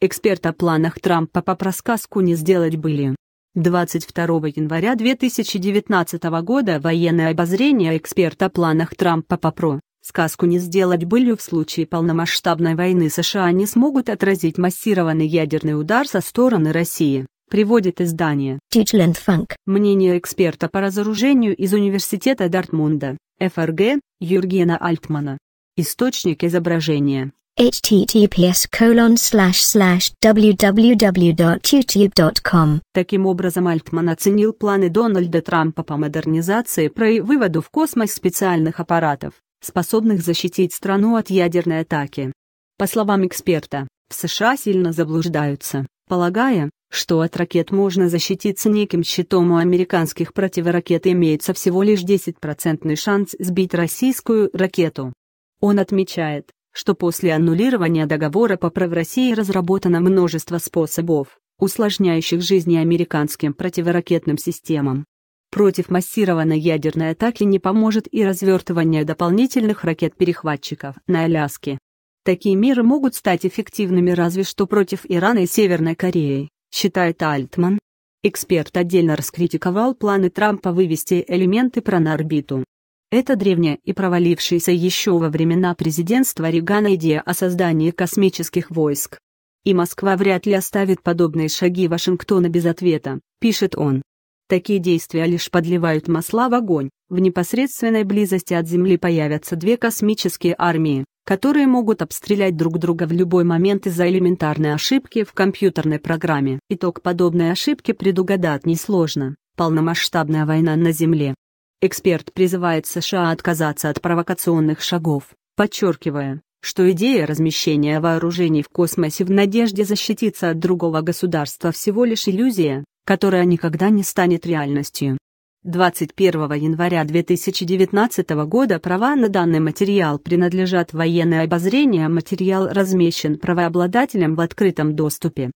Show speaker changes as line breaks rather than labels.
Эксперт о планах Трампа по просказку не сделать были. 22 января 2019 года военное обозрение эксперта о планах Трампа по ПРО. Сказку не сделать были в случае полномасштабной войны США не смогут отразить массированный ядерный удар со стороны России, приводит издание. Фанк. Мнение эксперта по разоружению из Университета Дартмунда, ФРГ, Юргена Альтмана. Источник изображения https colon slash slash www.youtube.com. Таким образом, Альтман оценил планы Дональда Трампа по модернизации про и выводу в космос специальных аппаратов, способных защитить страну от ядерной атаки. По словам эксперта, в США сильно заблуждаются, полагая, что от ракет можно защититься неким щитом у а американских противоракет имеется всего лишь 10% шанс сбить российскую ракету. Он отмечает, что после аннулирования договора по прав России разработано множество способов, усложняющих жизнь американским противоракетным системам. Против массированной ядерной атаки не поможет и развертывание дополнительных ракет-перехватчиков на Аляске. Такие меры могут стать эффективными разве что против Ирана и Северной Кореи, считает Альтман. Эксперт отдельно раскритиковал планы Трампа вывести элементы ПРО на орбиту, это древняя и провалившаяся еще во времена президентства Регана идея о создании космических войск. И Москва вряд ли оставит подобные шаги Вашингтона без ответа, пишет он. Такие действия лишь подливают масла в огонь. В непосредственной близости от Земли появятся две космические армии, которые могут обстрелять друг друга в любой момент из-за элементарной ошибки в компьютерной программе. Итог подобной ошибки предугадать несложно. Полномасштабная война на Земле. Эксперт призывает США отказаться от провокационных шагов, подчеркивая, что идея размещения вооружений в космосе в надежде защититься от другого государства всего лишь иллюзия, которая никогда не станет реальностью. 21 января 2019 года права на данный материал принадлежат военное обозрение, материал размещен правообладателем в открытом доступе.